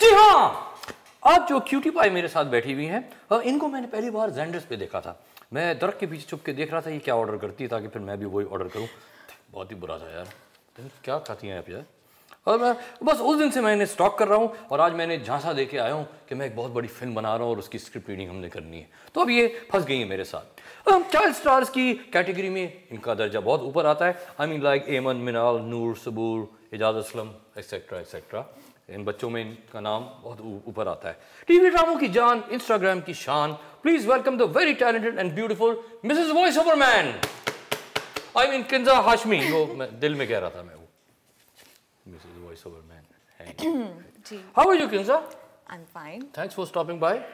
जी हाँ आप जो क्यूटी पाई मेरे साथ बैठी हुई हैं इनको मैंने पहली बार जेंडर्स पे देखा था मैं दर के पीछे छुप के देख रहा था ये क्या ऑर्डर करती है ताकि फिर मैं भी वही ऑर्डर करूँ बहुत ही बुरा था यार क्या खाती हैं आप यार और मैं बस उस दिन से मैंने स्टॉक कर रहा हूँ और आज मैंने झांसा दे के आया हूँ कि मैं एक बहुत बड़ी फिल्म बना रहा हूँ और उसकी स्क्रिप्ट रीडिंग हमने करनी है तो अब ये फंस गई है मेरे साथ चाइल्ड स्टार्स की कैटेगरी में इनका दर्जा बहुत ऊपर आता है आई mean like Aiman Minal Noor Saboor Ejaz Aslam etcetera etcetera इन बच्चों में इनका नाम बहुत ऊपर आता है टीवी ड्रामों की जान इंस्टाग्राम की शान please welcome the very talented and beautiful Mrs voice over man I mean Kinza Hashmi वो मैं दिल में कह रहा था मैं वो Mrs voice over man ji how are you Kinza I am fine thanks for stopping by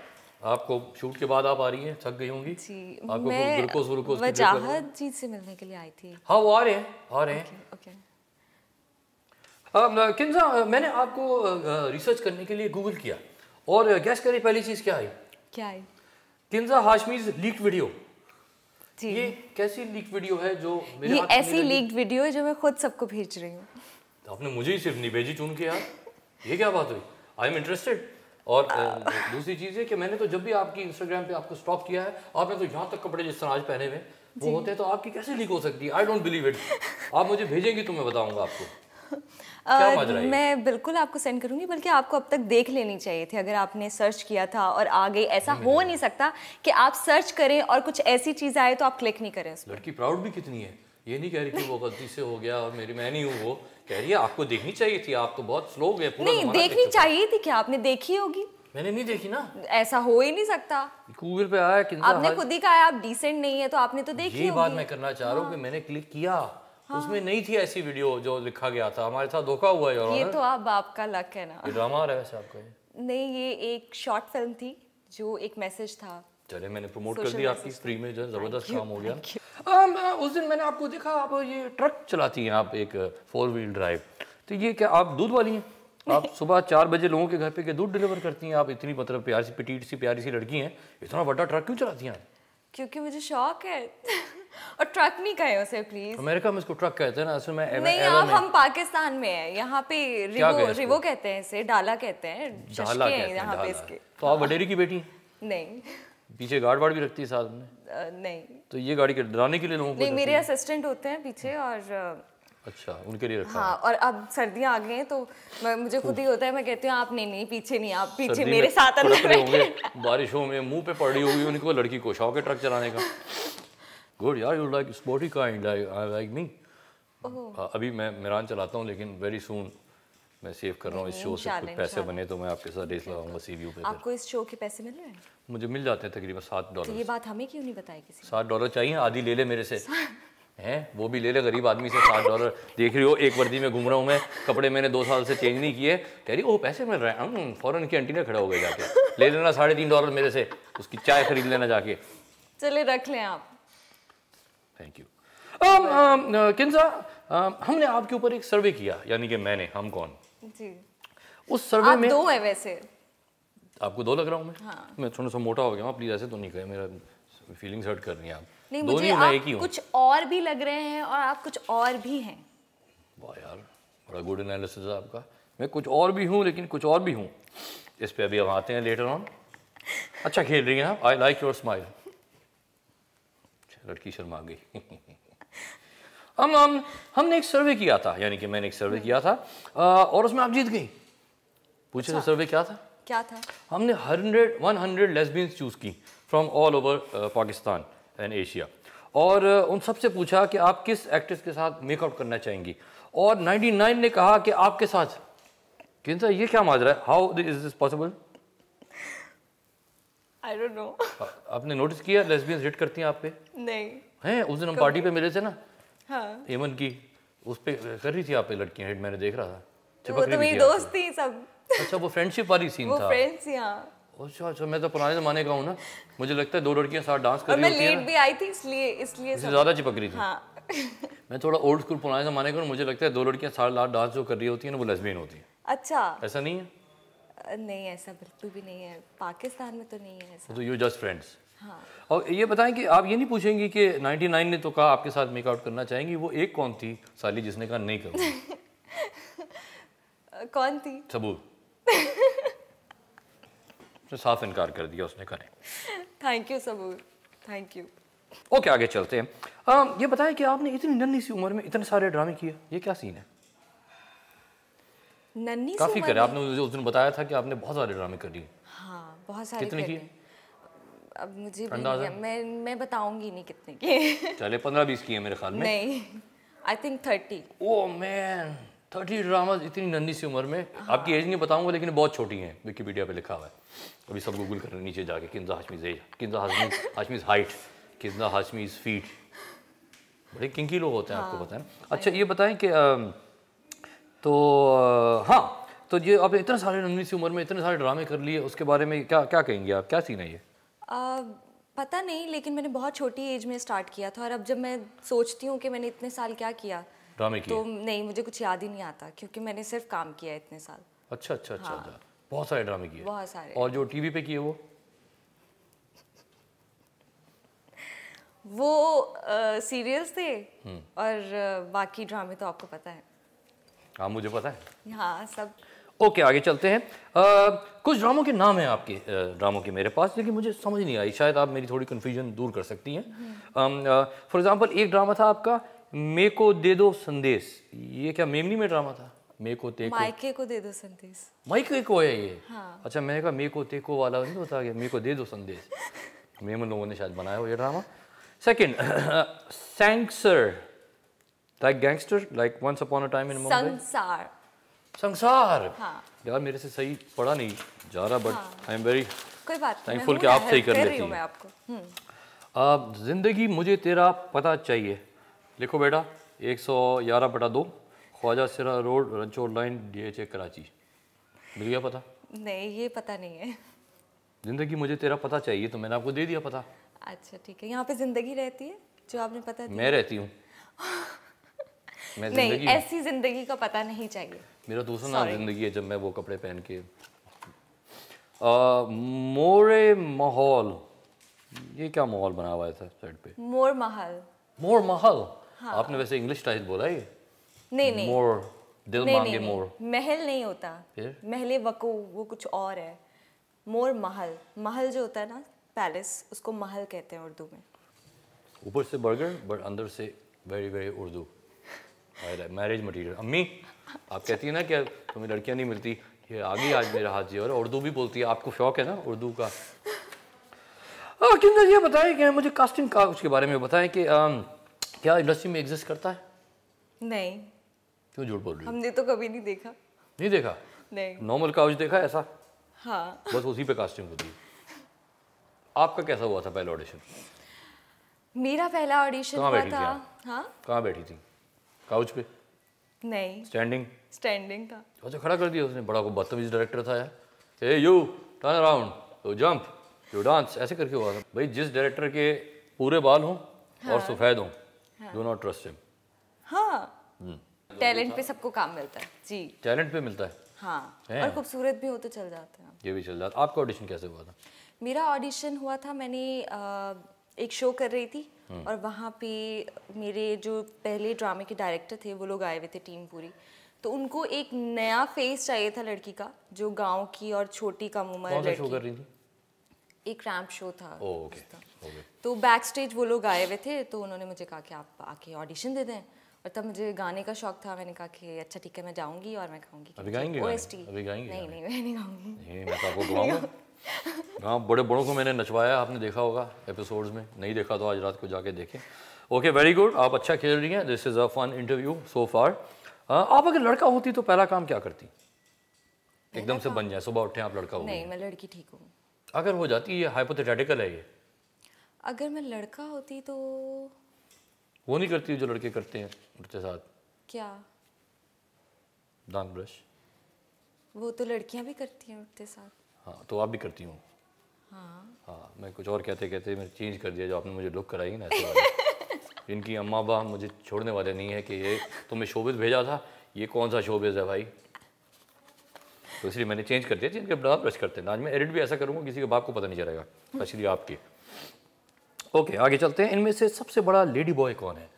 आपको शूट के बाद आप आ रही हैं थक गई होंगी जी आपको ग्लूकोज ग्लूकोज की जरूरत वजाहत जी से मिलने के लिए आई थी how are you are you रहे ओके किम साहब मैंने आपको रिसर्च करने के लिए गूगल किया और गैस करें पहली चीज़ क्या आई क्या आई किन्जा हाशमीज लीक वीडियो ये कैसी लीक वीडियो है जो मेरे ये ऐसी लीक वीडियो है जो मैं खुद सबको भेज रही हूँ तो आपने मुझे ही सिर्फ नहीं भेजी चुन के यार ये क्या बात हुई आई एम इंटरेस्टेड और दूसरी चीज़ है कि मैंने तो जब भी आपकी इंस्टाग्राम पे आपको स्टॉक किया है आपने तो यहाँ तक कपड़े जिस तरह आज पहने हुए वो होते हैं तो आपकी कैसे लीक हो सकती है आई डोंट बिलीव इट आप मुझे भेजेंगी तो मैं बताऊंगा आपको मैं बिल्कुल आपको सेंड करूंगी बल्कि आपको अब तक देख लेनी चाहिए थी अगर आपने सर्च किया था और आगे ऐसा हो नहीं सकता कि आप सर्च करें और कुछ ऐसी चीज आए तो आप क्लिक नहीं करें लड़की प्राउड भी कितनी है ये नहीं कह रही कि वो गलती से हो गया और मेरी मैं नहीं हूँ वो कह रही है आपको देखनी चाहिए थी आप तो बहुत स्लो गए पूरा नहीं देखनी चाहिए थी क्या आपने देखी होगी मैंने नहीं देखी ना ऐसा हो ही नहीं सकता गूगल पे आया आपने खुद ही कहा आप डिसेंट नहीं है तो आपने तो देखी ये बात मैं करना चाह रहा हूँ कि हाँ। मैंने क्लिक किया हाँ। उसमें नहीं थी ऐसी वीडियो जो लिखा गया था हमारे साथ धोखा हुआ है ये तो अब आपका लक है ना ये ड्रामा आ रहा है वैसे आपका नहीं ये एक शॉर्ट फिल्म थी जो एक मैसेज था चले मैंने प्रमोट कर दिया आपकी फ्री में जो जबरदस्त काम हो गया um, uh, उस दिन मैंने आपको देखा आप ये ट्रक चलाती हैं आप एक फोर व्हील ड्राइव तो ये क्या आप दूध वाली हैं आप सुबह चार बजे लोगों के घर पे दूध डिलीवर करती हैं आप इतनी मतलब प्यारी सी पिटीट सी प्यारी सी लड़की हैं इतना बड़ा ट्रक क्यों चलाती हैं क्योंकि मुझे शौक है और ट्रक नहीं कहे उसे प्लीज अमेरिका में इसको ट्रक कहते हैं ना असल में एव, नहीं अब हाँ, हम पाकिस्तान में है यहाँ पे रिवो रिवो कहते हैं इसे डाला कहते हैं डाला कहते हैं यहाँ पे इसके तो आप वडेरी की बेटी नहीं पीछे गार्ड वार्ड भी रखती है साथ में नहीं तो ये गाड़ी के डराने के लिए लोगों नहीं मेरे असिस्टेंट होते हैं पीछे और अच्छा उनके लिए रखा हाँ और अब सर्दियाँ आ गई हैं तो मैं मुझे खुद ही होता है मैं कहती हूँ आप नहीं नहीं पीछे नहीं आप पीछे मेरे साथ अंदर होंगे बारिशों में मुंह पे पड़ी होगी उनको लड़की को शौक है ट्रक चलाने का गुड यार you like sporty kind like me अभी मैं मेरान चलाता हूँ लेकिन वेरी सुन मैं सेव कर रहा हूँ इस शो से कुछ पैसे बने तो मैं आपके साथ रेस लगाऊंगा सीवीयू पे आपको इस शो के पैसे मिल रहे हैं मुझे मिल जाते हैं तकरीबन सात डॉलर तो ये बात हमें क्यों नहीं बताई किसी सात डॉलर चाहिए आधी ले ले मेरे से हैं वो भी ले ले गरीब आदमी से सात डॉलर देख रही हो एक वर्दी में घूम रहा हूँ मैं कपड़े मैंने दो साल से चेंज नहीं किए कह रही वो पैसे मिल रहे हैं फॉरन हम्म, की एंटीना खड़ा हो गया जाके ले लेना साढ़े तीन डॉलर मेरे से उसकी चाय खरीद लेना जाके चले रख लें आप thank you um, um, Kinza uh, um, हमने आपके ऊपर एक सर्वे किया यानी कि मैंने हम कौन जी उस सर्वे आप में दो है वैसे आपको दो लग रहा हूँ मैं हाँ। मैं थोड़ा सा मोटा हो गया हूँ प्लीज ऐसे तो नहीं कहे मेरा फीलिंग्स हर्ट कर रही हैं आप नहीं दो मुझे नहीं, आप मैं एक ही कुछ और भी लग रहे हैं और आप कुछ और भी हैं वाह यार बड़ा गुड एनालिसिस है आपका मैं कुछ और भी हूँ लेकिन कुछ और भी हूँ इस पर अभी हम आते हैं लेटर ऑन अच्छा खेल रही हैं आप आई लाइक योर स्माइल लड़की शर्मा गई हम हम हमने एक सर्वे किया था यानी कि मैंने एक सर्वे किया था और उसमें आप जीत गई पूछे तो अच्छा। सर्वे क्या था क्या था हमने hundred one hundred lesbian choose की from all over Pakistan and Asia और उन सबसे पूछा कि आप किस एक्ट्रेस के साथ मेकअप करना चाहेंगी और 99 ने कहा कि आपके साथ किंतु ये क्या माजरा है how is this possible I don't know आपने नोटिस किया लेस्बियंस हिट करती हैं आप पे नहीं हैं उस दिन हम पार्टी पे मिले थे ना हां एमन की उस पे कर रही थी आप पे लड़कियां हिट मैंने देख रहा था चिपक रही तो थी दोस्त थी सब अच्छा वो फ्रेंडशिप वाली सीन था वो था फ्रेंड्स हां अच्छा अच्छा मैं तो पुराने जमाने का हूँ ना मुझे लगता है दो लड़कियां साथ डांस कर रही होती मैं लेट भी आई थी इसलिए इसलिए ज्यादा चिपक रही थी हाँ। मैं थोड़ा ओल्ड स्कूल पुराने जमाने का मुझे लगता है दो लड़कियां साथ डांस जो कर रही होती है ना वो लेस्बियन होती है अच्छा ऐसा नहीं है नहीं ऐसा बिल्कुल भी नहीं है पाकिस्तान में तो नहीं है ऐसा तो यू जस्ट फ्रेंड्स और ये बताएं कि आप ये नहीं पूछेंगी कि 99 ने तो कहा आपके साथ मेकआउट करना चाहेंगी वो एक कौन थी साली जिसने कहा नहीं करूँगी कौन थी सबूर उसने साफ इनकार कर दिया उसने कहा thank you Saboor thank you okay आगे चलते हैं आ, ये बताएं कि आपने इतनी नन्ही सी उम्र में इतने सारे ड्रामे किए ये क्या सीन है नन्नी काफी करे आपने मुझे उस दिन बताया था कि आपने बहुत सारे ड्रामे करी हाँ बहुत सारे कितने की अब मुझे मैं मैं बताऊंगी नहीं कितने की चले पंद्रह बीस की है मेरे ख्याल में नहीं I think thirty O man thirty drama इतनी नन्ही सी उम्र में हाँ। आपकी एज नहीं बताऊंगा लेकिन बहुत छोटी हैं विकीपीडिया पे लिखा हुआ है अभी सब गूगल कर नीचे जाके age Hashmi Hashmi's height feet बड़े किंकी लोग होते हैं आपको हाँ। पता है अच्छा ये बताएं कि तो हाँ तो ये आप इतने सारे नन्ही सी उम्र में इतने सारे ड्रामे कर लिए उसके बारे में क्या क्या कहेंगे आप क्या सीन है ये पता नहीं लेकिन मैंने बहुत छोटी एज में स्टार्ट किया था और अब जब मैं सोचती हूँ कि मैंने इतने साल क्या किया ड्रामे तो नहीं मुझे कुछ याद ही नहीं आता क्योंकि मैंने सिर्फ काम किया इतने साल अच्छा अच्छा अच्छा हाँ। अच्छा। बहुत सारे ड्रामे किए बहुत सारे और जो टीवी पे किए वो वो सीरियल्स थे हम्म। और बाकी ड्रामे तो आपको पता है हाँ मुझे पता है हाँ सब ओके okay, आगे चलते हैं आ, कुछ ड्रामों के नाम हैं आपके ड्रामों के मेरे पास लेकिन मुझे समझ नहीं आई शायद आप मेरी थोड़ी कन्फ्यूजन दूर कर सकती हैं फॉर हम्म। एग्जांपल एक ड्रामा था आपका मे को दे दो संदेश ये क्या मेमनी में ड्रामा था मे को ते माइके को दे दो संदेश माइके को है ये हाँ। अच्छा मैंने कहा मे को ते को वाला नहीं बता गया मे को दे दो संदेश मेमन लोगों ने शायद बनाया हो ये ड्रामा सेकेंड सैंक्सर Like gangster, like once upon a time in Mumbai. Sansar. संसार हाँ. यार मेरे से सही पढ़ा नहीं जा रहा but I am very thankful कि आप सही कर लेती हैं आपको हम्म। जिंदगी मुझे तेरा पता चाहिए लिखो बेटा 111 सौ ग्यारह बटा दो ख्वाजा सिरा road Ranchor line DHA Karachi मिल गया पता नहीं ये पता नहीं है जिंदगी मुझे तेरा पता चाहिए तो मैंने आपको दे दिया पता अच्छा ठीक है यहाँ पे जिंदगी रहती है जो आपने पता मैं रहती हूँ मैं नहीं ऐसी जिंदगी का पता नहीं चाहिए मेरा दूसरा नाम जिंदगी है जब मैं वो कपड़े पहन के मोरे माहौल ये क्या माहौल बना हुआ है सर साइड पे मोर महल मोर महल हाँ। आपने वैसे इंग्लिश टाइप बोला ये नहीं नहीं मोर दिल नहीं, मांगे नहीं, मोर महल नहीं होता महले वको वो कुछ और है मोर महल महल जो होता है ना पैलेस उसको महल कहते हैं उर्दू में ऊपर से बर्गर बट अंदर से very very Urdu marriage material अम्मी आप कहती है ना कि तुम्हें लड़कियाँ नहीं मिलती ये आ गई आज मेरे हाथ जी और उर्दू भी बोलती है आपको शौक है ना उर्दू का किंदर ये बताएं कि मुझे कास्टिंग का उसके बारे में बताएं कि क्या इंडस्ट्री में एग्जिस्ट करता है नहीं क्यों झूठ बोल रही हमने तो कभी नहीं देखा नहीं देखा नहीं नॉर्मल काउच देखा ऐसा हाँ बस उसी पे कास्टिंग होती है आपका कैसा हुआ था पहला ऑडिशन मेरा पहला ऑडिशन था हाँ कहाँ बैठी थी काउच पे नहीं स्टैंडिंग स्टैंडिंग था अच्छा खड़ा कर दिया उसने बड़ा को बदतमीज डायरेक्टर था यार a you turn around you jump you dance ऐसे करके हुआ था भाई जिस डायरेक्टर के पूरे बाल हों हाँ, और सफेद हों डू नॉट ट्रस्ट हिम हाँ टैलेंट हाँ। हम्म। पे सबको काम मिलता है जी टैलेंट पे मिलता है हाँ और खूबसूरत भी हो तो चल जाते हैं ये भी चल जाता आपका ऑडिशन कैसे हुआ था मेरा ऑडिशन हुआ था मैंने एक शो कर रही थी और वहाँ पे मेरे जो पहले ड्रामे के डायरेक्टर थे वो लोग आए हुए थे टीम पूरी तो उनको एक नया फेस चाहिए था लड़की का जो गांव की और छोटी कम उम्र लड़की कर रही थी एक रैम्प शो था ओ, ओके, ओके। तो बैक स्टेज वो लोग आए हुए थे तो उन्होंने मुझे कहा कि आप आके ऑडिशन दे दें और तब मुझे गाने का शौक था मैंने कहा कि अच्छा ठीक है मैं जाऊंगी और मैं खाऊंगी अभी गाएंगे अभी नहीं नहीं मैं नहीं गाऊंगी मैं तो आपको गाऊंगा हाँ बड़े बड़ों को मैंने नचवाया आपने देखा होगा एपिसोड्स में नहीं देखा तो आज रात को जाके देखें ओके वेरी गुड आप अच्छा खेल रही हैं this is a fun interview so far आप अगर लड़का होती तो पहला काम क्या करती एकदम से बन जाए सुबह उठे आप लड़का हो नहीं मैं लड़की ठीक हूँ अगर हो जाती ये हाइपोथेटिकल है ये अगर मैं लड़का होती तो वो नहीं करती जो लड़के करते हैं उनके साथ क्या दांत ब्रश वो तो लड़कियां भी करती हैं उठते साथ हाँ तो आप भी करती हूँ हाँ हाँ मैं कुछ और कहते कहते मैंने चेंज कर दिया जो आपने मुझे लुक कराई ना ऐसे इनकी अम्मा बा मुझे छोड़ने वाले नहीं है कि ये तुम्हें शोबिस भेजा था ये कौन सा शोबिस है भाई तो इसलिए मैंने चेंज कर दिया चेंज कर ब्रश करते हैं आज मैं एडिट भी ऐसा करूँगा किसी के बाप को पता नहीं चलेगा स्पेशली आपकी ओके आगे चलते हैं इनमें से सबसे बड़ा लेडी बॉय कौन है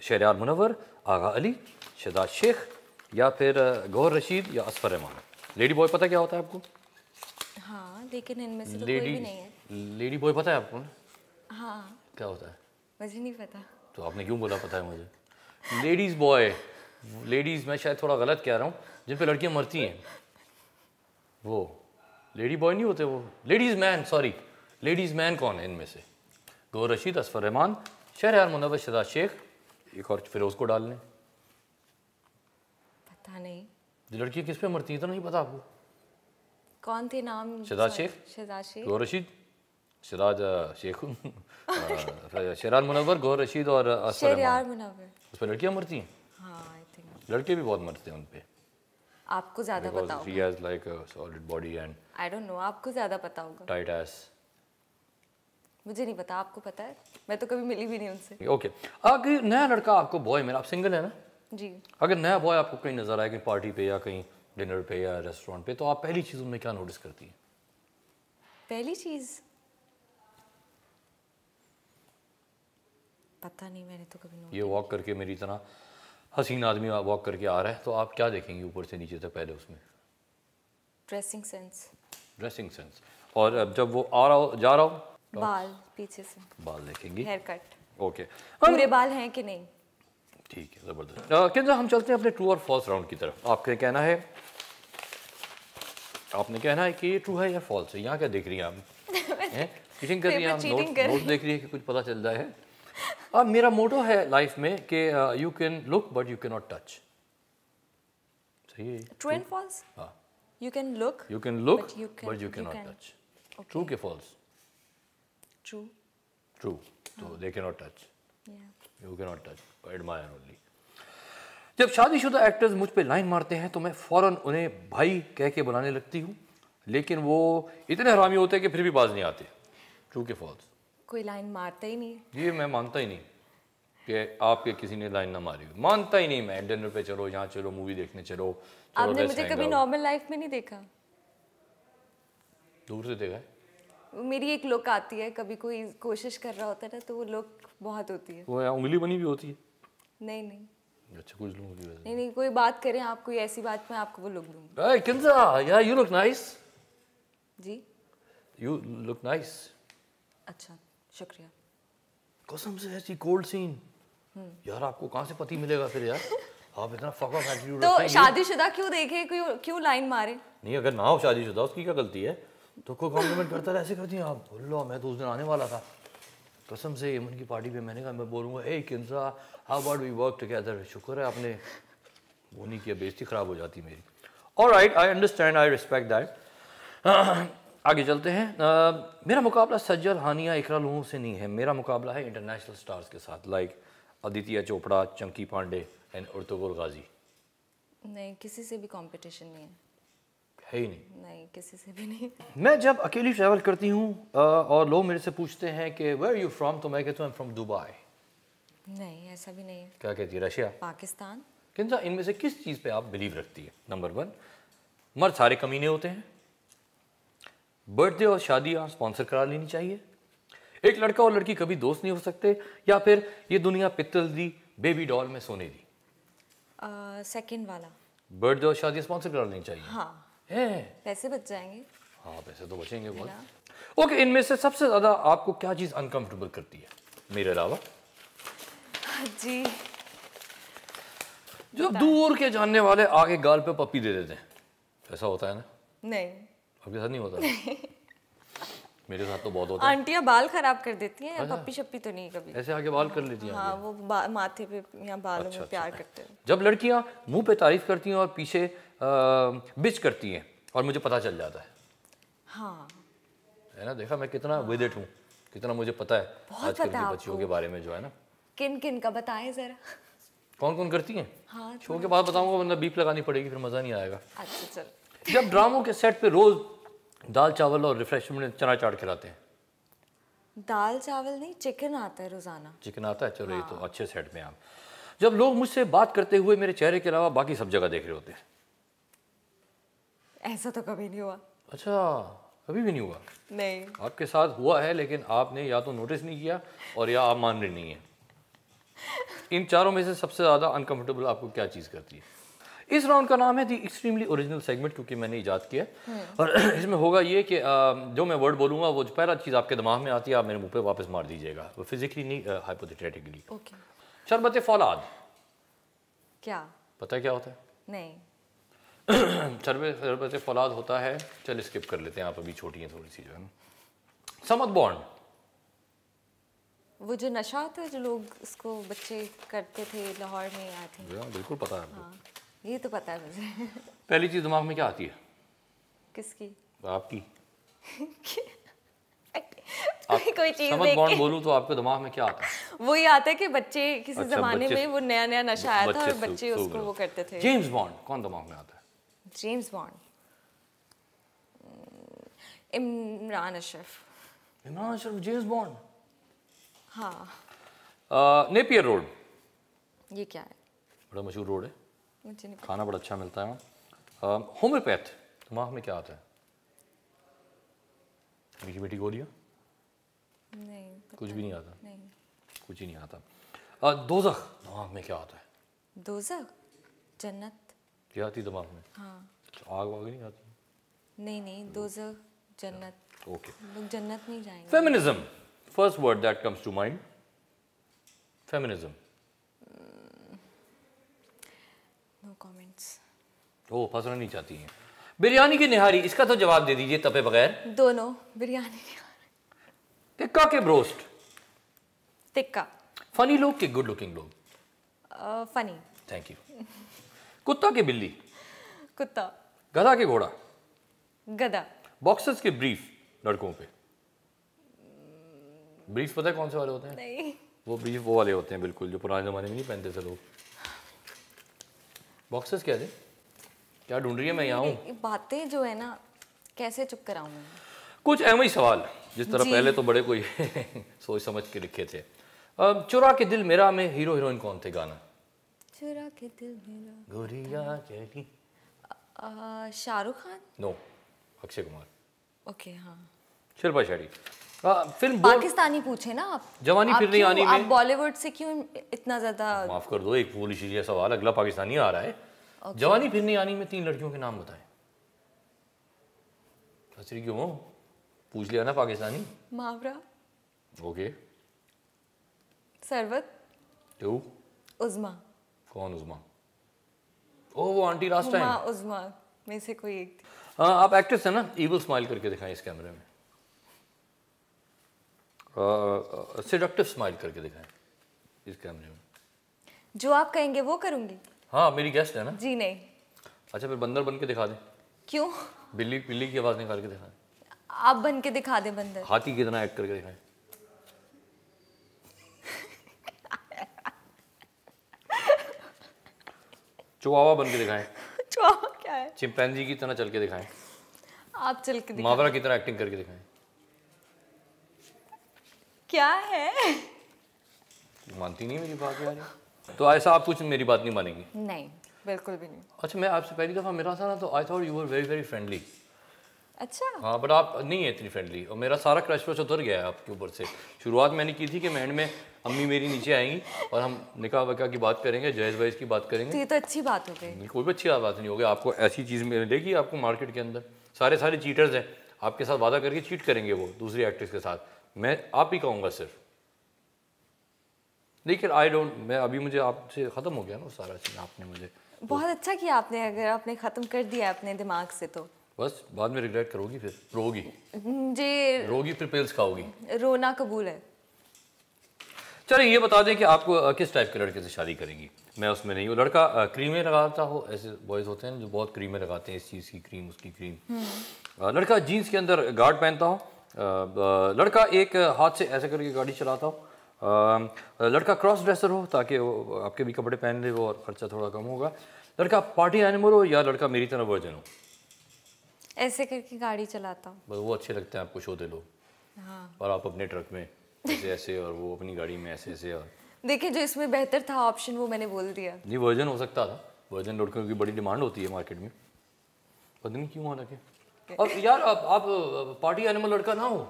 शहरियार मुनवर आगा अली शहजाद शेख या फिर गौर रशीद या असफर रहमान लेडी बॉय पता क्या होता है आपको हाँ लेकिन इनमें से तो कोई भी नहीं है लेडी बॉय पता है आपको ना हाँ क्या होता है मुझे नहीं पता तो आपने क्यों बोला पता है मुझे लेडीज बॉय लेडीज मैं शायद थोड़ा गलत कह रहा हूँ जिन पे लड़कियाँ मरती हैं वो लेडी बॉय नहीं होते वो ladies man sorry ladies man कौन है इनमें से गो रशीद असफर रहमान शहर यार मुनवर शदा शेख एक और फिरोज को डाल लें पता नहीं जो लड़की किस पे मरती है तो नहीं पता आपको कौन थे नाम शहजाद शेख शहजाद शेख गौर रशीद शहजाद शेख शहरान मुनवर गौर रशीद और उस पर लड़कियाँ मरती हैं हाँ, लड़के भी बहुत मरते हैं उन पर आपको ज्यादा पता होगा she has like a solid body and I don't know आपको ज्यादा पता होगा tight ass मुझे नहीं पता आपको पता है मैं तो कभी मिली भी नहीं उनसे ओके okay. अगर नया लड़का आपको बॉय मेरा आप सिंगल है ना जी अगर नया बॉय आपको कहीं नजर आए कहीं पार्टी पे या कहीं डिनर पे या रेस्टोरेंट पे तो आप पहली चीज उनमें क्या नोटिस करती हैं पहली चीज पता नहीं मैंने तो कभी ये वॉक करके मेरी तरह हसीन आदमी वॉक करके आ रहा है तो आप क्या देखेंगे ऊपर से नीचे तक पहले उसमें ड्रेसिंग सेंस ड्रेसिंग सेंस और जब वो आ रहा हो जा रहा हो तो बाल पीछे से बाल देखेंगे हेयर कट ओके पूरे बाल हैं कि नहीं ठीक है ज़बरदस्त केंद्र हम चलते हैं अपने ट्रू और फॉल्स राउंड की तरफ आपके कहना है आपने कहना है कि ट्रू है या फॉल्स है यहाँ क्या देख रही हैं आप चीटिंग कर रही हैं आप नोट नोट देख रही है कि कुछ पता चल रहा है अब मेरा मोटो है लाइफ में कि you can look but you can not touch सही है true and false you can look you can look but you can not touch true के फॉल्स ट्रू ट्रू तो they can not touch you can not touch admire only जब शादीशुदा actors मुझ पर line मारते हैं तो मैं फ़ौर उन्हें भाई कह के बुलाने लगती हूँ लेकिन वो इतने हरामी होते हैं कि फिर भी बाज नहीं आते ट्रू के फॉल्स कोई लाइन मारता ही नहीं ये मैं मानता ही नहीं कि आपके किसी ने लाइन ना मारी मानता ही नहीं मैं डिनर पे चलो यहाँ चलो मूवी देखने चलो, चलो आपने मुझे कभी नॉर्मल लाइफ में नहीं देखा दूर से देखा है मेरी एक लुक आती है कभी कोई कोशिश कर रहा होता है ना तो वो लुक बहुत होती है वो उंगली बनी भी होती है नहीं नहीं अच्छा कुछ लोगों की वजह नहीं नहीं कोई बात करें आप कोई ऐसी बात में आपको वो लुक दूंगी अरे किंजा यार यू लुक नाइस जी यू लुक नाइस अच्छा शुक्रिया कसम से ऐसी कोल्ड हम्म। सीन यार आपको कहाँ से पति मिलेगा फिर यार आप इतना फक ऑफ एटीट्यूड तो शादीशुदा क्यों देखे क्यों क्यों लाइन मारे नहीं अगर ना हो शादीशुदा उसकी क्या गलती है तो कोई कॉम्प्लीमेंट करता रहा ऐसे करती हैं आप बोल लो मैं तो उस दिन आने वाला था कसम से यमन की पार्टी पे मैंने कहा मैं बोलूँगा ए Kinza how about we work together शुक्र है आपने वो नहीं किया बेइज्जती ख़राब हो जाती मेरी और right I understand I respect that आगे चलते हैं uh, मेरा मुकाबला सज्जल हानिया इकरा लोगों से नहीं है मेरा मुकाबला है इंटरनेशनल स्टार्स के साथ like Aditya Chopra Chunky Pandey and Ertugrul Ghazi नहीं किसी से भी कंपटीशन नहीं है है ही नहीं नहीं किसी से भी नहीं मैं जब अकेली ट्रैवल करती हूँ और लोग मेरे से पूछते हैं कि वेयर यू फ्रॉम तो मैं कहता हूँ आई एम फ्रॉम दुबई नहीं ऐसा भी नहीं है क्या कहती है रशिया पाकिस्तान किंजा इनमें से किस चीज़ पे आप बिलीव रखती है नंबर वन मर्द सारे कमीने होते हैं बर्थडे और शादियाँ स्पॉन्सर करा लेनी चाहिए एक लड़का और लड़की कभी दोस्त नहीं हो सकते या फिर ये दुनिया पित्तल दी बेबी डॉल में सोने दी सेकंड uh, वाला बर्थडे और शादी स्पॉन्सर करा लेनी चाहिए हाँ पैसे बच जाएंगे हाँ पैसे तो बचेंगे बहुत ओके okay, इनमें से सबसे ज़्यादा आपको क्या चीज़ अनकम्फर्टेबल करती है मेरे अलावा जी जो दूर के जानने वाले आगे गाल पे पप्पी दे देते हैं ऐसा होता है ना नहीं आपके साथ नहीं होता नहीं। मेरे साथ तो बहुत होता है आंटियां बाल खराब कर देती हैं अच्छा? पप्पी शप्पी तो नहीं कभी ऐसे आगे बाल कर लेती हैं हाँ वो माथे पे या बालों अच्छा, में अच्छा। प्यार अच्छा, करते हैं जब लड़कियां मुंह पे तारीफ करती हैं और पीछे बिच करती हैं और मुझे पता चल जाता है हाँ है ना देखा मैं कितना विदिट हाँ। हूँ कितना मुझे पता है आजकल के बच्चियों के बारे में जो है ना किन किन का बताएं जरा कौन कौन करती हैं हाँ शो के बाद बताऊंगा वरना बीप लगानी पड़ेगी फिर मज़ा नहीं आएगा अच्छा जब ड्रामों के सेट पे रोज़ दाल चावल और रिफ्रेशमेंट चना चाट खिलाते हैं दाल चावल नहीं चिकन आता है रोज़ाना चिकन आता है चलो हाँ। ये तो हाँ। अच्छे सेट में आप जब लोग मुझसे बात करते हुए मेरे चेहरे के अलावा बाकी सब जगह देख रहे होते हैं ऐसा तो कभी नहीं हुआ अच्छा कभी भी नहीं हुआ नहीं आपके साथ हुआ है लेकिन आपने या तो नोटिस नहीं किया और या आप मान रहे नहीं है इन चारों में से सबसे ज़्यादा अनकम्फर्टेबल आपको क्या चीज़ करती है इस राउंड का नाम है दी एक्सट्रीमली ओरिजिनल सेगमेंट क्योंकि मैंने ईजाद किया है हम्म। और इसमें होगा ये कि जो मैं वर्ड बोलूँगा वो जो पहला चीज़ आपके दिमाग में आती है आप मेरे मुंह पे वापस मार दीजिएगा वो फिजिकली नहीं हाइपोथेटिकली शरबत फौलाद क्या पता है क्या होता है नहीं शरबत फौलाद होता है चल स्किप कर लेते हैं आप अभी छोटी हैं थोड़ी सी जो है समत बॉन्ड वो जो नशा था जो लोग इसको बच्चे करते थे लाहौर में आए थे हाँ, बिल्कुल पता है हाँ, ये तो पता है मुझे पहली चीज़ दिमाग में क्या आती है किसकी आपकी आप कोई चीज समझ कौन बोलूं तो आपके दिमाग में क्या आता है वो ये आता है कि बच्चे किसी अच्छा, जमाने बच्चे, में वो नया नया नशा आया था और बच्चे उसको वो करते थे जेम्स बॉन्ड कौन दिमाग में आता है James Bond Imran Ashraf Imran Ashraf James Bond हाँ नेपियर रोड ये क्या है बड़ा मशहूर रोड है मुझे नहीं खाना बड़ा अच्छा मिलता है होम्योपैथ दिमाग में क्या आता है मीठी मीठी गोलियाँ नहीं कुछ भी नहीं आता नहीं कुछ ही नहीं आता दोजख दिमाग में क्या आता है दोजख जन्नत क्या आती दिमाग में हाँ अच्छा, आग वाग नहीं आती नहीं नहीं दोजख जन्नत अच्छा, ओके लोग जन्नत नहीं जाएंगे feminism first word that comes to mind? Feminism. Mm, no comments. ओ फंसना नहीं चाहती हैं बिरयानी की निहारी इसका तो जवाब दे दीजिए तपे बगैर दोनों बिरयानी टिक्का के ब्रोस्ट टिक्का फनी लोग के गुड लुकिंग लोग फनी थैंक यू कुत्ता के बिल्ली कुत्ता गधा के घोड़ा गधा बॉक्सर्स के ब्रीफ लड़कों पे ब्रीफ पता है कौन से वाले होते हैं नहीं वो ब्रीफ वो वाले होते हैं बिल्कुल जो पुराने ज़माने में नहीं पहनते थे लोग बॉक्सेस क्या थे क्या ढूंढ रही है मैं यहाँ हूँ बातें जो है ना कैसे चुप कराऊँ मैं कुछ अहम ही सवाल जिस तरह पहले तो बड़े कोई सोच समझ के लिखे थे चुरा के दिल मेरा में हीरो हीरोइन कौन थे गाना चुरा के दिल मेरा गोरिया चली शाहरुख खान नो अक्षय कुमार ओके हाँ शिल्पा शेट्टी फिल्म पाकिस्तानी पूछे ना आप जवानी फिर नहीं आनी में बॉलीवुड से क्यों इतना ज्यादा माफ कर दो एक फूल इसीलिए सवाल अगला पाकिस्तानी आ रहा है जवानी फिर नहीं आनी में तीन लड़कियों के नाम बताए क्यों पूछ लिया ना पाकिस्तानी मावरा ओके सरवत टू उजमा कौन उजमा ओ वो आंटी लास्ट टाइम उजमा में से कोई एक थी आ, हाँ, आप एक्ट्रेस है ना ईवल स्माइल करके दिखाएं इस कैमरे में सिडक्टिव स्माइल करके दिखाएं इस कैमरे में जो आप कहेंगे वो करूंगी हाँ मेरी गेस्ट है ना जी नहीं अच्छा फिर बंदर बन के दिखा दें क्यों बिल्ली बिल्ली की आवाज़ निकाल के दिखा आप बन के दिखा दें बंदर हाथी कितना एक्ट करके दिखाएं चुहावा बन के दिखाएं चुहावा क्या है चिंपैंजी की तरह चल के दिखाएं आप चल के मावरा की तरह एक्टिंग करके दिखाएं क्या है मानती नहीं मेरी बात यार तो ऐसा आप कुछ मेरी बात नहीं मानेंगे नहीं बिल्कुल भी नहीं अच्छा मैं आपसे पहली दफ़ा मेरा था ना तो I thought you were very very friendly अच्छा हाँ बट आप नहीं है इतनी फ्रेंडली और मेरा सारा क्रश वश उतर गया है आपके ऊपर से शुरुआत मैंने की थी कि मैं एंड में अम्मी मेरी नीचे आएंगी और हम निकाह वका की बात करेंगे जहेज वहेज की बात करेंगे तो ये तो अच्छी बात हो गई कोई भी अच्छी बात नहीं होगी आपको ऐसी चीज़ मिलेगी आपको मार्केट के अंदर सारे सारे चीटर्स हैं आपके साथ वादा करके चीट करेंगे वो दूसरी एक्ट्रेस के साथ मैं आप ही कहूँगा सिर्फ लेकिन आई डोंट मैं अभी मुझे आपसे ख़त्म हो गया ना सारा चीज़ आपने मुझे तो- बहुत अच्छा किया आपने अगर आपने ख़त्म कर दिया अपने दिमाग से तो बस बाद में रिग्रेट करोगी फिर रोगी जी रोगी फिर पिल्स खाओगी रोना कबूल है चलिए ये बता दें कि आपको किस टाइप के लड़के से शादी करेंगी मैं उसमें नहीं हूँ लड़का क्रीमें लगाता हो ऐसे बॉयज़ होते हैं जो बहुत क्रीमें लगाते हैं इस चीज़ की क्रीम उसकी क्रीम हम्म। लड़का जीन्स के अंदर गार्ड पहनता हो लड़का एक हाथ से ऐसे करके गाड़ी चलाता हो लड़का क्रॉस ड्रेसर हो ताकि वो आपके भी कपड़े पहन ले वो और खर्चा थोड़ा कम होगा लड़का पार्टी एनिमल हो या लड़का मेरी तरह वर्जन हो ऐसे करके गाड़ी चलाता हूँ वो अच्छे लगते हैं आपको दे लोग हाँ। और आप अपने ट्रक में ऐसे ऐसे और वो अपनी गाड़ी में ऐसे ऐसे और देखिए जो इसमें बेहतर था ऑप्शन वो मैंने बोल दिया नहीं वर्जन हो सकता था वर्जन लड़कियों की बड़ी डिमांड होती है मार्केट में पता नहीं क्यों हालांकि और यार आप, आप पार्टी एनिमल लड़का ना हो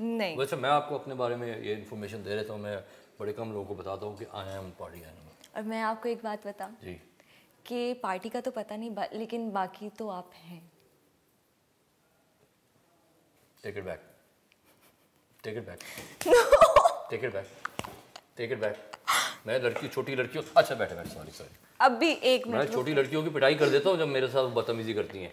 नहीं वैसे मैं आपको अपने बारे में ये इन्फॉर्मेशन दे रहता हूँ मैं बड़े कम लोगों को बताता हूँ कि आई एम पार्टी एनिमल और मैं आपको एक बात बताऊँ जी कि पार्टी का तो पता नहीं बा, लेकिन बाकी तो आप हैं take it back take it back take it back take it back मैं लड़की छोटी लड़कियों अच्छा बैठे बैठे सॉरी सॉरी अब भी एक मैं छोटी लड़कियों की पिटाई कर देता हूँ जब मेरे साथ बदतमीजी करती हैं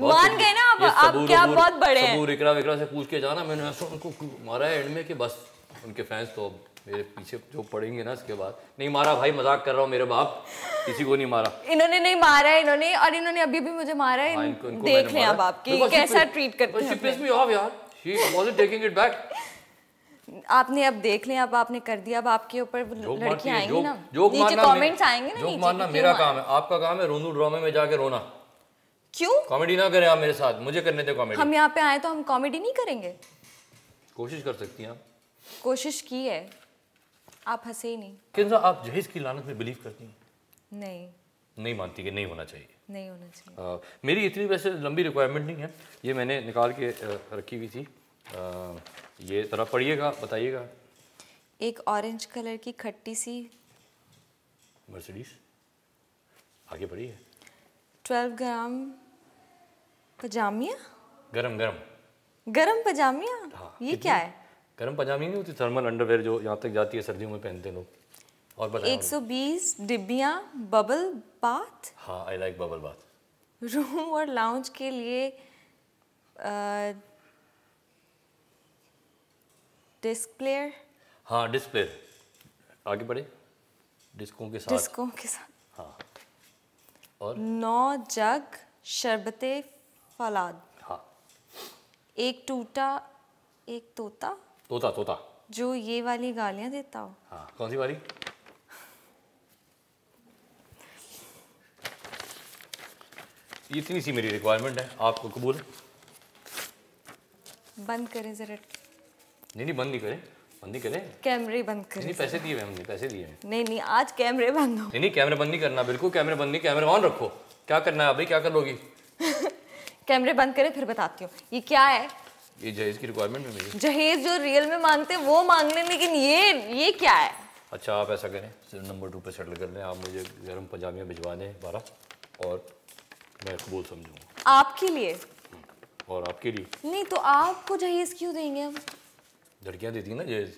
मान गए ना अब अब क्या बहुत बड़े हैं इकरा विकरा से पूछ के जाना मैंने ऐसा उनको मारा है एंड में कि बस उनके फैंस तो मेरे पीछे जो पड़ेंगे ना इसके बाद नहीं मारा भाई मजाक कर रहा हूँ मेरे बाप किसी को नहीं मारा इन्होंने नहीं मारा है इन्होंने और इन्होंने अभी भी मुझे मारा है हाँ, देख लें आप आपकी कैसा ट्रीट करते हैं पिस मी ऑफ यार she wasn't taking it back आपने अब देख लें अब आपने कर दिया अब आपके ऊपर लड़कियां आएंगी ना नीचे कमेंट्स आएंगे ना नीचे मारना मेरा काम है आपका काम है रोनू ड्रामे में जाके रोना क्यों कॉमेडी ना करें आप मेरे साथ मुझे करने दे कॉमेडी हम यहाँ पे आए तो हम कॉमेडी नहीं करेंगे कोशिश कर सकती हैं आप कोशिश की है आप हंसे ही नहीं आप जहेज की लानत में बिलीव करती हैं नहीं नहीं मानती कि नहीं होना चाहिए नहीं होना चाहिए आ, मेरी इतनी वैसे लंबी रिक्वायरमेंट नहीं है ये मैंने निकाल के रखी हुई थी आ, ये तरफ पढ़िएगा बताइएगा एक ऑरेंज कलर की खट्टी सी मर्सिडीज आगे पढ़िए ट्वेल्व ग्राम पजामिया गरम गरम गरम पजामिया हाँ, ये क्या है गरम पजामिया नहीं होती थर्मल अंडरवेयर जो यहाँ तक जाती है सर्दियों में पहनते लोग और बताओ एक सौ बीस डिब्बिया बबल बाथ हाँ I like bubble bath room और लाउंज के लिए आ, हाँ डिस्क आगे बढ़े डिस्कों के साथ डिस्कों के साथ हाँ और नौ जग शरबते फलाद हाँ एक टूटा एक तोता तोता तोता जो ये वाली गालियां देता हो हाँ कौन सी वाली इतनी सी मेरी रिक्वायरमेंट है आपको कबूल बंद करें जरा नहीं नहीं बंद नहीं करें बंद कैमरे बंद करें नहीं पैसे दिए हमने पैसे दिए नहीं नहीं आज कैमरे बंद हो नहीं कैमरे बंद नहीं करना बिल्कुल बंद है फिर बताती हूँ ये क्या है ये जहेज की रिक्वायरमेंट जहेज जो रियल में मांगते वो मांग लें लेकिन ये ये क्या है अच्छा आप ऐसा करें नंबर टू पे सेटल कर लें आप मुझे गर्म पंजाबियाँ भिजवा दें बारह और मैं कबूल समझूंगा आपके लिए हम्म, और आपके लिए नहीं तो आपको जहेज क्यों देंगे हम लड़कियाँ देती ना जहेज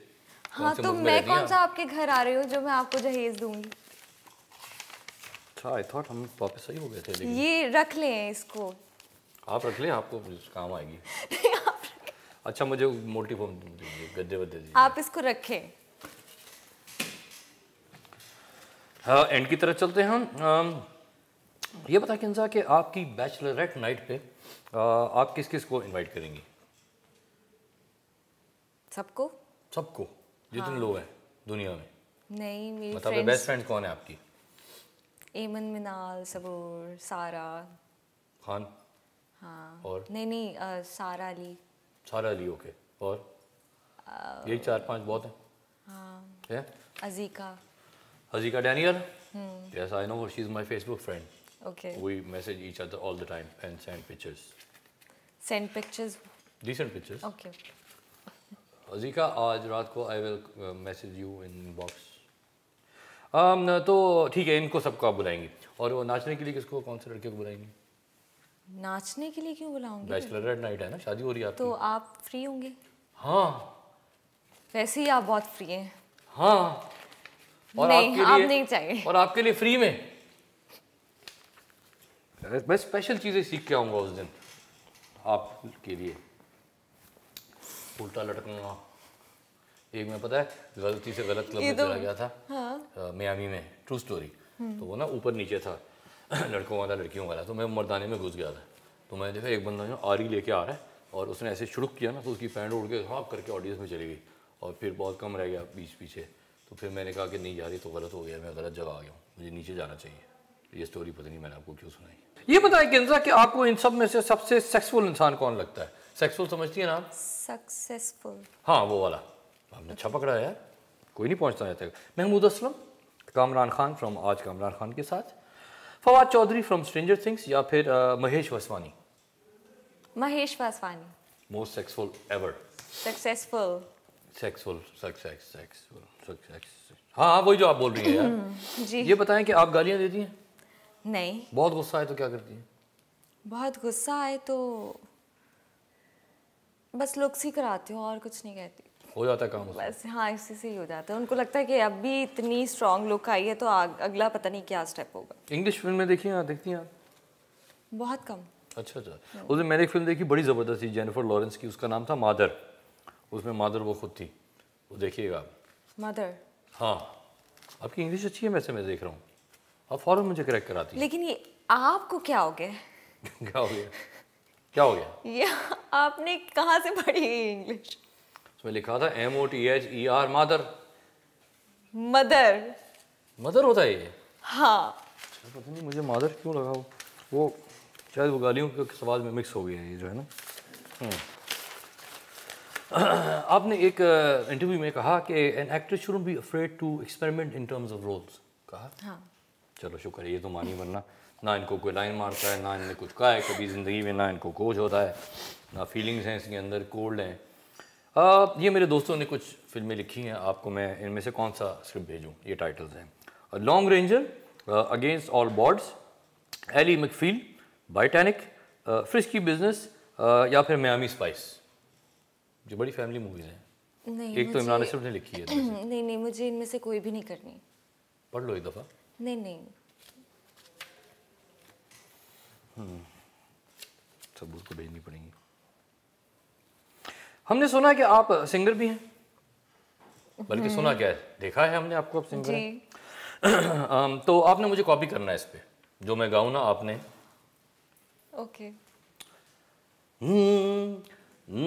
हाँ तो मैं कौन सा आपके घर आ रही हूँ जो मैं आपको जहेज दूंगी अच्छा आई थॉट हम वापस सही हो गए थे ये रख लें इसको आप रख लें आपको काम आएगी अच्छा मुझे मोटी फॉर्म दीजिए गद्दे वद्दे दीजिए आप इसको रखें हाँ एंड की तरफ चलते हैं हम ये बता किंजा कि आपकी बैचलरेट नाइट पे आप किस किस को इनवाइट करेंगी सबको सबको जितने हाँ। लोग हैं दुनिया में नहीं मेरी मतलब बेस्ट फ्रेंड कौन है आपकी एमन मिनाल सबूर सारा खान हाँ और नहीं नहीं आ, सारा अली सारा अली ओके और यही चार पांच बहुत हैं हाँ yeah? Azekah Azekah Daniel yes I know her she's my Facebook friend okay we message each other all the time and send pictures send pictures decent pictures okay Azekah आज रात को I will message you inbox तो ठीक है इनको सबको आप बुलाएंगे और वो नाचने के लिए किसको कौन से लड़के को बुलाएंगे नाचने के लिए क्यों बुलाऊंगी बैचलर रेड नाइट है ना शादी हो रही है तो आप फ्री होंगे हाँ वैसे ही आप बहुत फ्री हैं हाँ और नहीं, आपके आप लिए, नहीं चाहिए और आपके लिए फ्री में मैं स्पेशल चीज़ें सीख के आऊंगा उस दिन आपके लिए उल्टा लटकना एक में पता है गलती से गलत क्लब में तो- चला गया था हाँ। मियामी में ट्रू हम्म। स्टोरी तो वो ना ऊपर नीचे था लड़कों वाला लड़कियों वाला तो मैं मर्दाने में घुस गया था तो मैंने देखा एक बंदा जो आरी लेके आ रहा है और उसने ऐसे छुड़क किया ना तो उसकी पैंट उड़ के हाँ करके ऑडियंस में चली गई और फिर बहुत कम रह गया बीच पीछे तो फिर मैंने कहा कि नहीं यार ये तो गलत हो गया मैं गलत जगह आ गया हूँ मुझे नीचे जाना चाहिए ये स्टोरी पता नहीं मैंने आपको क्यों सुनाई ये बताया कि आपको इन सब में से सबसे सक्सेसफुल इंसान कौन लगता है सक्सेसफुल समझती है ना सक्सेसफुल हाँ वो वाला आपने अच्छा पकड़ा है यार कोई नहीं पहुंचता है तक महमूद असलम कामरान खान फ्रॉम आज कामरान खान के साथ Fawad Chaudhry from stranger things या फिर आ, Mahesh Vaswani Mahesh Vaswani most successful ever successful successful success हाँ हाँ वही जो आप बोल रही हैं यार जी ये बताएं कि आप गालियाँ देती हैं नहीं बहुत गुस्सा आए तो क्या करती हैं बहुत गुस्सा आए तो बस लुक्स ही कराती हूँ और कुछ नहीं कहती हो जाता है काम बस हाँ इसी से ही हो जाता है उनको लगता है कि अब भी इतनी स्ट्रॉन्ग लुक आई है तो अगला पता नहीं क्या स्टेप होगा इंग्लिश फिल्म में देखी आप देखती हैं बहुत कम अच्छा अच्छा उस दिन मैंने एक फिल्म देखी बड़ी ज़बरदस्त थी जेनिफर लॉरेंस की उसका नाम था मादर उसमें मादर वो खुद थी वो देखिएगा आप मदर हाँ आपकी इंग्लिश अच्छी है वैसे मैं देख रहा हूँ आप फ़ौरन मुझे करेक्ट कराती लेकिन ये आपको क्या हो गया क्या हो गया क्या हो गया ये आपने कहा से पढ़ी इंग्लिश उसमें लिखा था M O T H E R mother mother mother होता है ये हाँ अच्छा, पता नहीं मुझे मादर क्यों लगा वो वो शायद वो गालियों के सवाल में मिक्स हो गया है ये जो है ना हम्म। आपने एक इंटरव्यू में कहा कि an actor should be afraid to experiment in terms of roles कहा हाँ चलो शुक्र ये तो मानी वरना ना इनको कोई लाइन मारता है ना इनने कुछ कहा है कभी ज़िंदगी में ना इनको कोच होता है ना फीलिंग्स हैं इसके अंदर कोल्ड हैं ये मेरे दोस्तों ने कुछ फिल्में लिखी हैं आपको मैं इनमें से कौन सा स्क्रिप्ट भेजूँ ये टाइटल्स हैं long ranger against all boards Ally McFeel Bitanic frisky business या फिर मैमी स्पाइस जो बड़ी फैमिली मूवीज़ हैं नहीं एक तो इमरान अशरफ ने लिखी है नहीं नहीं मुझे इनमें से कोई भी नहीं करनी पढ़ लो एक दफ़ा नहीं नहीं हम्म। सबूत को भेजनी पड़ेगी हमने सुना कि आप सिंगर भी हैं बल्कि हम्म। सुना क्या है देखा है हमने आपको आप सिंगर हैं तो आपने मुझे कॉपी करना है इस पर जो मैं गाऊ ना आपने ओके हम्म,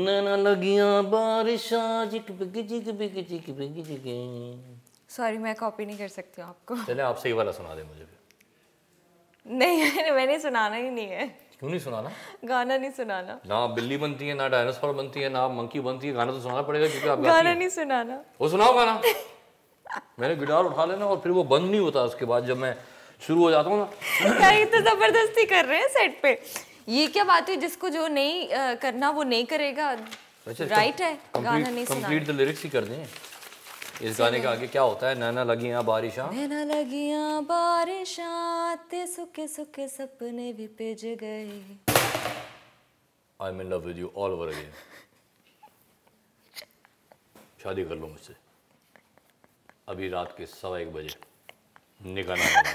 नना लगिया बारिश जिक बिग जिक बिग जिक बिग जिक सॉरी मैं कॉपी नहीं कर सकती हूँ आपको चले आप सही वाला सुना दे मुझे नहीं मैंने सुनाना ही नहीं है क्यों नहीं सुनाना गाना नहीं सुनाना ना बिल्ली बनती है ना डायनासोर बनती है ना मंकी बनती है गाना तो सुनाना पड़ेगा क्योंकि आप गाना नहीं सुनाना वो सुनाओ गाना मैंने गिटार उठा लेना और फिर वो बंद नहीं होता उसके बाद जब मैं शुरू हो जाता हूँ ना ये तो जबरदस्ती कर रहे हैं सेट पे ये क्या बात है जिसको जो नहीं करना वो नहीं करेगा राइट अच्छा, है गाना नहीं सुनाना कंप्लीट द लिरिक्स ही कर दें इस गाने का आगे क्या होता है नैना लगिया बारिश नैना लगिया बारिश ते सुखे सुखे सपने भी पिज गए I am love with you all over again शादी कर लो मुझसे अभी रात के सवा एक बजे निकालना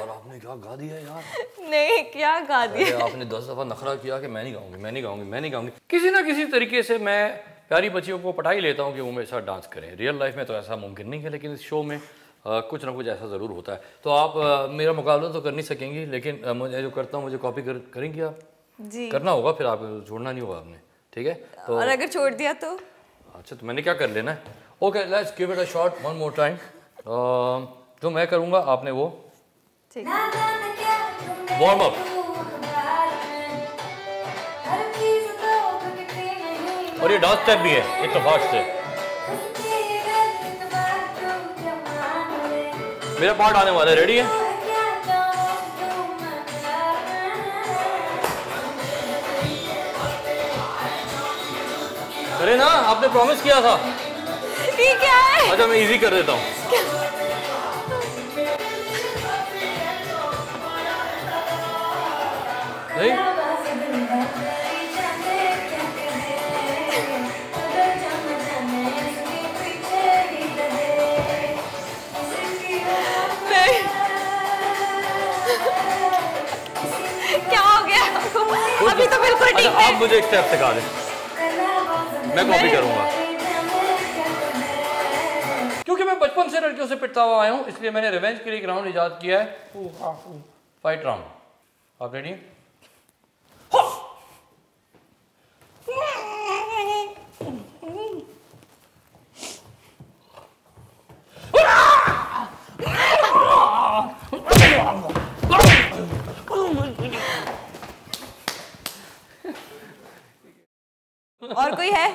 और आपने क्या गा दिया यार नहीं क्या गा दिया आपने दस दफा नखरा किया कि मैं नहीं गाऊंगी मैं नहीं गाऊंगी मैं नहीं गाऊंगी किसी ना किसी तरीके से मैं प्यारी बच्चियों को पढ़ाई लेता हूँ कि वो मेरे साथ डांस करें रियल लाइफ में तो ऐसा मुमकिन नहीं है लेकिन इस शो में आ, कुछ ना कुछ ऐसा ज़रूर होता है तो आप आ, मेरा मुकाबला तो कर नहीं सकेंगी लेकिन आ, मैं जो करता हूँ मुझे कॉपी कर, करेंगी आप जी करना होगा फिर आप छोड़ना नहीं होगा आपने ठीक है तो और अगर छोड़ दिया तो अच्छा तो मैंने क्या कर लेना है okay let's give it a shot one more time जो तो मैं करूँगा आपने वो ठीक वार्म अप और ये डांस स्टेप भी है फास्ट तो है मेरा पार्ट आने वाला है रेडी है अरे ना आपने प्रॉमिस किया था क्या है अच्छा मैं इजी कर देता हूँ अभी तो बिल्कुल अच्छा, ठीक है आप मुझे एक स्टेप सिखा दें मैं कॉपी करूंगा क्योंकि मैं बचपन से लड़कियों से पिटता हुआ आया हूं इसलिए मैंने रिवेंज के लिए एक राउंड ईजाद किया है फाइट हाँ, राउंड आप रेडी कोई है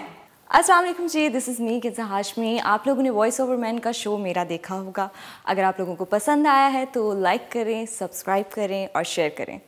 अस्सलाम वालेकुम जी this is me Kinza Hashmi आप लोगों ने वॉइस ओवर मैन का शो मेरा देखा होगा अगर आप लोगों को पसंद आया है तो लाइक करें सब्सक्राइब करें और शेयर करें